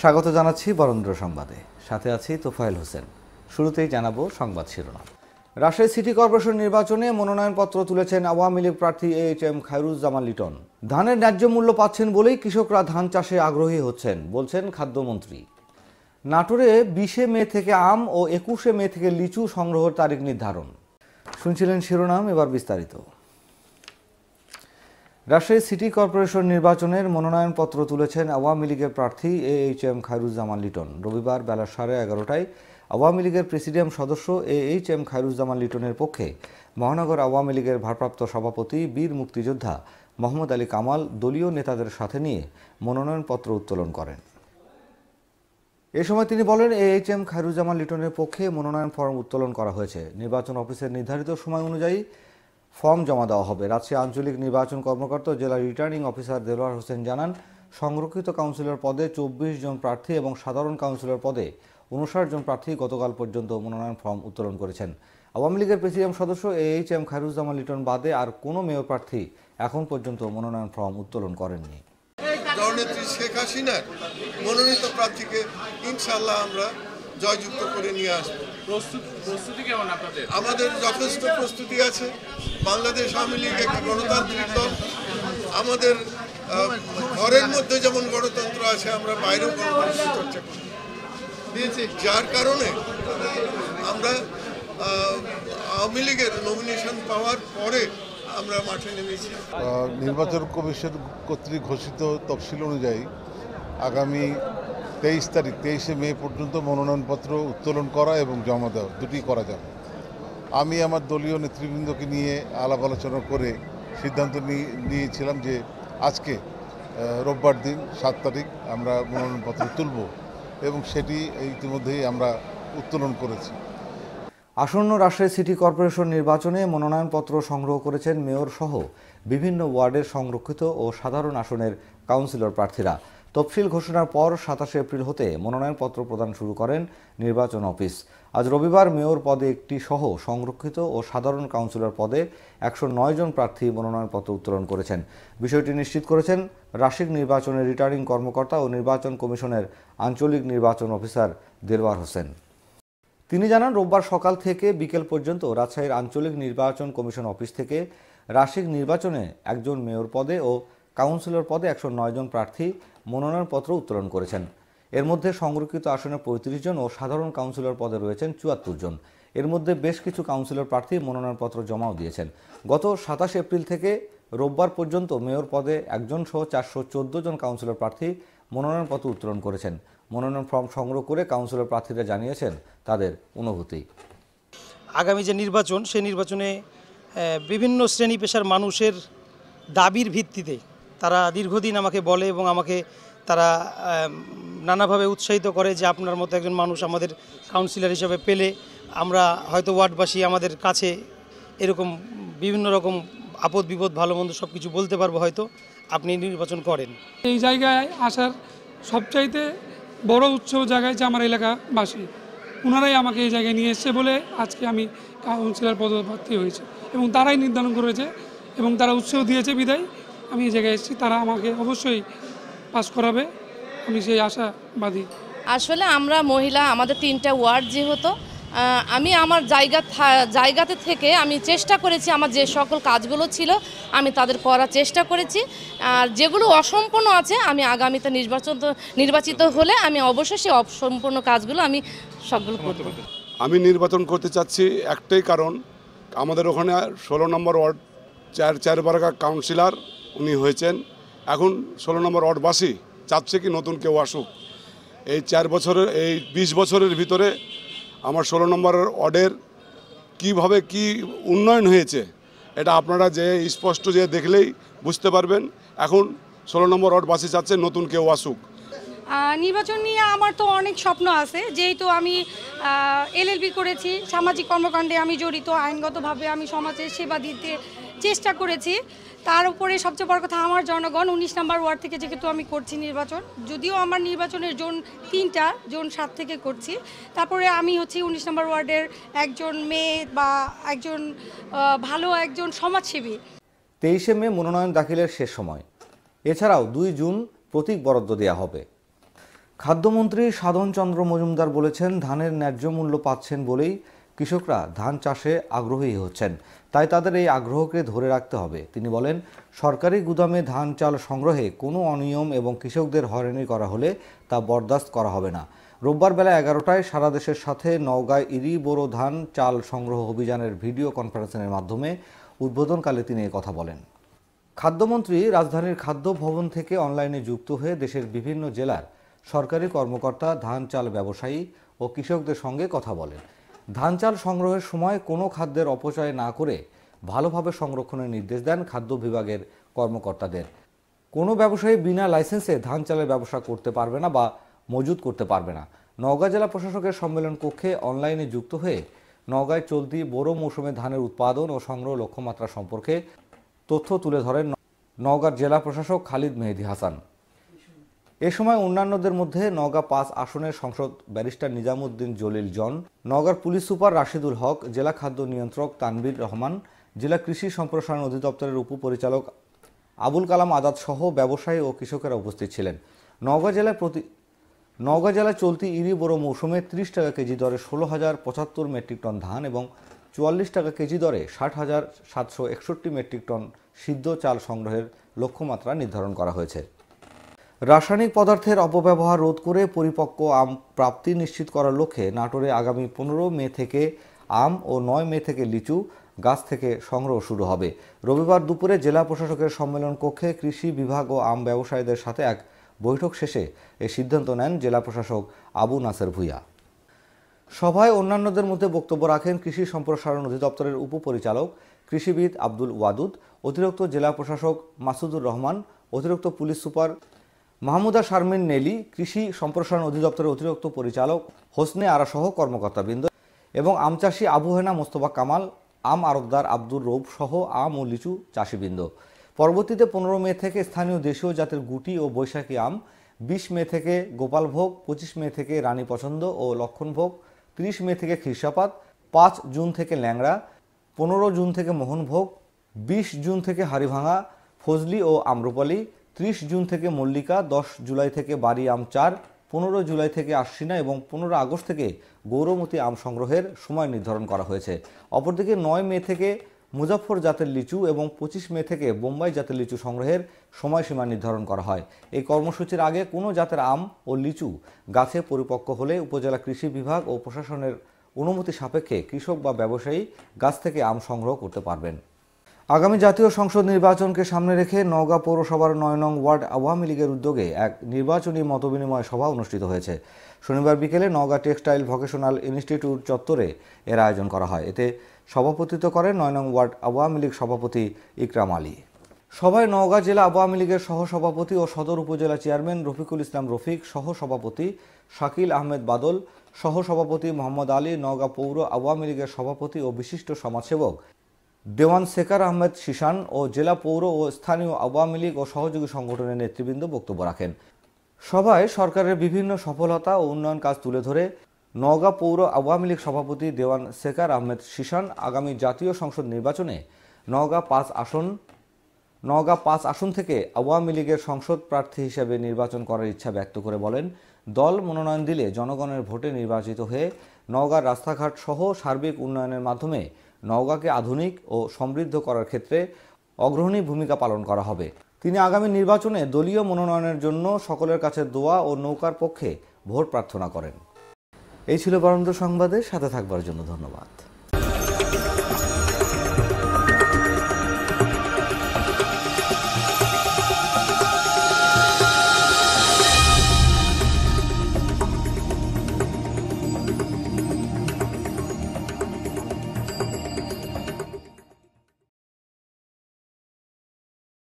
স্বাগত জানাচ্ছি বরেন্দ্র সংবাদে সাথে আছি তোফায়েল হোসেন শুরুতেই জানাবো সংবাদ শিরোনাম রাজশাহী সিটি কর্পোরেশন নির্বাচনে মনোনয়নপত্র তুলেছেন আওয়ামী লীগ প্রার্থী A H M Khairuzzaman Liton ধানের ন্যায্য মূল্য পাচ্ছেন বলেই কৃষকরা ধান চাষে আগ্রহী হচ্ছেন বলছেন খাদ্যমন্ত্রী নাটোরে বিশে মে থেকে আম ও একুশে মে থেকে লিচু সংগ্রহের তারিখ নির্ধারণ শুনছিলেন শিরোনাম এবার বিস্তারিত রাজশাহী সিটি কর্পোরেশন নির্বাচনের মনোনয়নপত্র তুলেছেন আওয়ামী লীগের প্রার্থী A H M Khairuzzaman Liton রবিবার বেলা সাড়ে এগারোটায় আওয়ামী লীগের প্রেসিডিয়াম সদস্য এ এইচ এম খায়রুজ্জামান লিটনের পক্ষে মহানগর আওয়ামী লীগের ভারপ্রাপ্ত সভাপতি বীর মুক্তিযোদ্ধা মোহাম্মদ আলী কামাল দলীয় নেতাদের সাথে নিয়ে মনোনয়নপত্র উত্তোলন করেন এ সময় তিনি বলেন এ এইচ এম খায়রুজ্জামান লিটনের পক্ষে মনোনয়ন ফর্ম উত্তোলন করা হয়েছে নির্বাচন অফিসের নির্ধারিত সময় অনুযায়ী ফর্ম জমা দেওয়া হবে রাজশাহী আঞ্চলিক নির্বাচন কর্মকর্তা জেলা রিটার্নিং অফিসার দেলোয়ার হোসেন জানান সংরক্ষিত কাউন্সিলর পদে চব্বিশ জন প্রার্থী এবং সাধারণ কাউন্সিলর পদে উনষাট জন প্রার্থী গতকাল পর্যন্ত মনোনয়ন ফর্ম উত্তোলন করেছেন আওয়ামী লীগের প্রেসিডিয়াম সদস্য A H M Khairuzzaman Liton বাদে আর কোনো মেয়র প্রার্থী এখন পর্যন্ত মনোনয়ন ফর্ম উত্তোলন করেননি দলনেত্রী শেখ হাসিনার মনোনীত প্রার্থীকে ইনশাল্লাহ আমরা জয়যুক্ত করে নিয়ে আসবো আমাদের যথেষ্ট প্রস্তুতি আছে বাংলাদেশ আওয়ামী লীগ একটি গণতান্ত্রিক দল আমাদের ঘরের মধ্যে যেমন গণতন্ত্র আছে আমরা বাইরেও গণতন্ত্র যার কারণে আমরা আওয়ামী লীগের নমিনেশন পাওয়ার পরে আমরা মাঠে নেমেছি নির্বাচন কমিশন কর্তৃক ঘোষিত তফসিল অনুযায়ী আগামী তেইশ তারিখ তেইশে মে পর্যন্ত মনোনয়নপত্র উত্তোলন করা এবং জমা দেওয়া দুটি করা যাবে আমি আমার দলীয় নেতৃবৃন্দকে নিয়ে আলাপ আলোচনা করে সিদ্ধান্ত নিয়েছিলাম যে আজকে রোববার দিন সাত তারিখ আমরা মনোনয়নপত্র তুলব এবং সেটি ইতিমধ্যেই আমরা উত্তোলন করেছি আসন্ন রাজশাহী সিটি কর্পোরেশন নির্বাচনে মনোনয়নপত্র সংগ্রহ করেছেন মেয়র সহ বিভিন্ন ওয়ার্ডের সংরক্ষিত ও সাধারণ আসনের কাউন্সিলর প্রার্থীরা তফসিল ঘোষণার পর সাতাশে এপ্রিল হতে মনোনয়নপত্র প্রদান শুরু করেন নির্বাচন অফিস আজ রবিবার মেয়র পদে একটি সহ সংরক্ষিত ও সাধারণ কাউন্সিলর পদে একশো জন প্রার্থী মনোনয়নপত্র উত্তোলন করেছেন বিষয়টি নিশ্চিত করেছেন রাশিক নির্বাচনের রিটার্নিং কর্মকর্তা ও নির্বাচন কমিশনের আঞ্চলিক নির্বাচন অফিসার দেলবার হোসেন তিনি জানান রোববার সকাল থেকে বিকেল পর্যন্ত রাজশাহীর আঞ্চলিক নির্বাচন কমিশন অফিস থেকে রাশিক নির্বাচনে একজন মেয়র পদে ও কাউন্সিলর পদে একশো জন প্রার্থী মনোনয়নপত্র উত্তোলন করেছেন এর মধ্যে সংরক্ষিত আসনে পঁয়ত্রিশ জন ও সাধারণ কাউন্সিলর পদে রয়েছেন চুয়াত্তর জন এর মধ্যে বেশ কিছু কাউন্সিলর প্রার্থী মনোনয়নপত্র জমাও দিয়েছেন গত সাতাশ এপ্রিল থেকে রোববার পর্যন্ত মেয়র পদে একজন সহ চারশো চোদ্দো জন কাউন্সিলর প্রার্থী মনোনয়নপত্র উত্তোলন করেছেন মনোনয়ন ফর্ম সংগ্রহ করে কাউন্সিলর প্রার্থীরা জানিয়েছেন তাদের অনুভূতি আগামী যে নির্বাচন সেই নির্বাচনে বিভিন্ন শ্রেণী পেশার মানুষের দাবির ভিত্তিতে তারা দীর্ঘদিন আমাকে বলে এবং আমাকে তারা নানাভাবে উৎসাহিত করে যে আপনার মতো একজন মানুষ আমাদের কাউন্সিলর হিসেবে পেলে আমরা হয়তো ওয়ার্ডবাসী আমাদের কাছে এরকম বিভিন্ন রকম আপদ বিপদ ভালো মন্দ সব কিছু বলতে পারবো হয়তো আপনি নির্বাচন করেন এই জায়গায় আসার সবচাইতে বড় উৎসব জায়গায় যে আমার এলাকাবাসী ওনারাই আমাকে এই জায়গায় নিয়ে এসছে বলে আজকে আমি কাউন্সিলর পদপ্রার্থী হয়েছে এবং তারাই নির্ধারণ করেছে এবং তারা উৎসাহ দিয়েছে বিদায় আমি এই জায়গায় এসেছি তারা আমাকে অবশ্যই পাস করাবে আমি সেই আশাবাদী আসলে আমরা মহিলা আমাদের তিনটা ওয়ার্ড যেহেতু আমি আমার জায়গা জায়গাতে থেকে আমি চেষ্টা করেছি আমার যে সকল কাজগুলো ছিল আমি তাদের করার চেষ্টা করেছি আর যেগুলো অসম্পূর্ণ আছে আমি আগামীতে নির্বাচন নির্বাচিত হলে আমি অবশ্যই সেই অসম্পূর্ণ কাজগুলো আমি সবগুলো পারি আমি নির্বাচন করতে চাচ্ছি একটাই কারণ আমাদের ওখানে ষোলো নম্বর ওয়ার্ড চার চার বারকা কাউন্সিলর উনি হয়েছেন এখন ষোলো নম্বর ওয়ার্ডবাসী চাচ্ছে কি নতুন কেউ আসুক এই চার বছরের এই ২০ বছরের ভিতরে আমার ষোলো নম্বর ওয়ার্ডের কিভাবে কি উন্নয়ন হয়েছে এটা আপনারা যে স্পষ্ট যে দেখলেই বুঝতে পারবেন এখন ষোলো নম্বর ওয়ার্ডবাসী চাচ্ছে নতুন কেউ আসুক নির্বাচন নিয়ে আমার তো অনেক স্বপ্ন আছে যেহেতু আমি এলএলবি করেছি সামাজিক কর্মকাণ্ডে আমি জড়িত আইনগতভাবে আমি সমাজের সেবা দিতে চেষ্টা করেছি তার উপরে সবচেয়ে বড় কথা আমার জনগণ উনিশ নাম্বার ওয়ার্ড থেকে যেহেতু আমি করছি নির্বাচন যদিও আমার নির্বাচনের জোন তিনটা জোন সাত থেকে করছি তারপরে আমি হচ্ছি উনিশ নাম্বার ওয়ার্ডের একজন মেয়ে বা একজন ভালো একজন সমাজসেবী তেইশে মে মনোনয়ন দাখিলের শেষ সময় এছাড়াও দুই জুন প্রতীক বরাদ্দ দেওয়া হবে খাদ্যমন্ত্রী সাধন চন্দ্র মজুমদার বলেছেন ধানের ন্যায্য মূল্য পাচ্ছেন বলেই কৃষকরা ধান চাষে আগ্রহী হচ্ছেন তাই তাদের এই আগ্রহকে ধরে রাখতে হবে তিনি বলেন সরকারি গুদামে ধান চাল সংগ্রহে কোনো অনিয়ম এবং কৃষকদের হয়রানি করা হলে তা বরদাস্ত করা হবে না রোববার বেলা এগারোটায় সারা দেশের সাথে নওগাঁ ইরি বোরো ধান চাল সংগ্রহ অভিযানের ভিডিও কনফারেন্সের মাধ্যমে উদ্বোধনকালে তিনি কথা বলেন খাদ্যমন্ত্রী রাজধানীর খাদ্য ভবন থেকে অনলাইনে যুক্ত হয়ে দেশের বিভিন্ন জেলার সরকারি কর্মকর্তা ধান চাল ব্যবসায়ী ও কৃষকদের সঙ্গে কথা বলেন ধান চাল সংগ্রহের সময় কোনো খাদ্যের অপচয় না করে ভালোভাবে সংরক্ষণের নির্দেশ দেন খাদ্য বিভাগের কর্মকর্তাদের কোনো ব্যবসায়ী বিনা লাইসেন্সে ধান চালের ব্যবসা করতে পারবে না বা মজুত করতে পারবে না নওগাঁ জেলা প্রশাসকের সম্মেলন কক্ষে অনলাইনে যুক্ত হয়ে নওগাঁয় চলতি বোরো মৌসুমে ধানের উৎপাদন ও সংগ্রহ লক্ষ্যমাত্রা সম্পর্কে তথ্য তুলে ধরেন নওগাঁর জেলা প্রশাসক খালিদ মেহেদি হাসান এ সময় অন্যান্যদের মধ্যে নওগাঁ পাঁচ আসনের সংসদ ব্যারিস্টার নিজামুদ্দিন জলিল জন নওগাঁর পুলিশ সুপার রাশিদুল হক জেলা খাদ্য নিয়ন্ত্রক তানবির রহমান জেলা কৃষি সম্প্রসারণ অধিদপ্তরের উপপরিচালক আবুল কালাম আজাদ সহ ব্যবসায়ী ও কৃষকেরা উপস্থিত ছিলেন নওগাঁ জেলায় প্রতি নগা জেলায় চলতি ইরি বড় মৌসুমে ত্রিশ টাকা কেজি দরে ষোলো হাজার পঁচাত্তর মেট্রিক টন ধান এবং চুয়াল্লিশ টাকা কেজি দরে ষাট হাজার সাতশো একষট্টি মেট্রিক টন সিদ্ধ চাল সংগ্রহের লক্ষ্যমাত্রা নির্ধারণ করা হয়েছে রাসায়নিক পদার্থের অপব্যবহার রোধ করে পরিপক্ক আম প্রাপ্তি নিশ্চিত করার লক্ষ্যে নাটোরে আগামী পনেরো মে থেকে আম ও নয় মে থেকে লিচু গাছ থেকে সংগ্রহ শুরু হবে রবিবার দুপুরে জেলা প্রশাসকের সম্মেলন কক্ষে কৃষি বিভাগ ও আম ব্যবসায়ীদের সাথে এক বৈঠক শেষে এ সিদ্ধান্ত নেন জেলা প্রশাসক আবু নাসের ভুইয়া সভায় অন্যান্যদের মধ্যে বক্তব্য রাখেন কৃষি সম্প্রসারণ অধিদপ্তরের উপপরিচালক কৃষিবিদ আব্দুল ওয়াদুদ অতিরিক্ত জেলা প্রশাসক মাসুদুর রহমান অতিরিক্ত পুলিশ সুপার মাহমুদা শারমিন নেলি কৃষি সম্প্রসারণ অধিদপ্তরের অতিরিক্ত পরিচালক হোসনে আরাসহ কর্মকর্তাবৃন্দ এবং চাষি আবু হেনা মোস্তফা কামাল আম আরবদার আব্দুর রৌফ সহ আম ও লিচু চাষিবৃন্দ পরবর্তীতে পনেরো মে থেকে স্থানীয় দেশীয় জাতের গুটি ও বৈশাখী আম বিশ মে থেকে গোপালভোগ পঁচিশ মে থেকে রানী পছন্দ ও লক্ষণভোগ তিরিশ মে থেকে খ্রিস্টাপাত পাঁচ জুন থেকে ল্যাংড়া পনেরো জুন থেকে মোহনভোগ বিশ জুন থেকে হারিভাঙা ফজলি ও আম্রপালি ত্রিশ জুন থেকে মল্লিকা দশ জুলাই থেকে বাড়ি আম চার পনেরো জুলাই থেকে আশ্বিনা এবং পনেরো আগস্ট থেকে গৌরমতী আম সংগ্রহের সময় নির্ধারণ করা হয়েছে অপরদিকে নয় মে থেকে মুজাফর জাতের লিচু এবং পঁচিশ মে থেকে বোম্বাই জাতের লিচু সংগ্রহের সময়সীমা নির্ধারণ করা হয় এই কর্মসূচির আগে কোনো জাতের আম ও লিচু গাছে পরিপক্ক হলে উপজেলা কৃষি বিভাগ ও প্রশাসনের অনুমতি সাপেক্ষে কৃষক বা ব্যবসায়ী গাছ থেকে আম সংগ্রহ করতে পারবেন আগামী জাতীয় সংসদ নির্বাচনকে সামনে রেখে নওগাঁ পৌরসভার নয় নং ওয়ার্ড আওয়ামী লীগের উদ্যোগে এক নির্বাচনী মতবিনিময় সভা অনুষ্ঠিত হয়েছে শনিবার বিকেলে নওগাঁ টেক্সটাইল ভোকেশনাল ইনস্টিটিউট চত্বরে এর আয়োজন করা হয় এতে সভাপতিত্ব করেন নয় নং ওয়ার্ড আওয়ামী লীগ সভাপতি ইকরাম আলী সভায় নওগাঁ জেলা আওয়ামী লীগের সহসভাপতি ও সদর উপজেলা চেয়ারম্যান রফিকুল ইসলাম রফিক সহসভাপতি শাকিল আহমেদ বাদল সহসভাপতি মোহাম্মদ আলী নওগাঁ পৌর আওয়ামী লীগের সভাপতি ও বিশিষ্ট সমাজসেবক দেওয়ান শেখার আহমেদ শিশান ও জেলা পৌর ও স্থানীয় আওয়ামী লীগ ও সহযোগী সংগঠনের নেতৃবৃন্দ বক্তব্য রাখেন সভায় সরকারের বিভিন্ন সফলতা ও উন্নয়ন কাজ তুলে ধরে নওগাঁ পৌর আওয়ামী লীগ সভাপতি দেওয়ান শেখার আহমেদ শিশান আগামী জাতীয় সংসদ নির্বাচনে নওগাঁ পাঁচ আসন নওগাঁ পাঁচ আসন থেকে আওয়ামী লীগের সংসদ প্রার্থী হিসেবে নির্বাচন করার ইচ্ছা ব্যক্ত করে বলেন দল মনোনয়ন দিলে জনগণের ভোটে নির্বাচিত হয়ে নওগাঁর রাস্তাঘাট সহ সার্বিক উন্নয়নের মাধ্যমে নওগাঁকে আধুনিক ও সমৃদ্ধ করার ক্ষেত্রে অগ্রণী ভূমিকা পালন করা হবে তিনি আগামী নির্বাচনে দলীয় মনোনয়নের জন্য সকলের কাছে দোয়া ও নৌকার পক্ষে ভোট প্রার্থনা করেন এই ছিল বরেন্দ্র সংবাদে সাথে থাকবার জন্য ধন্যবাদ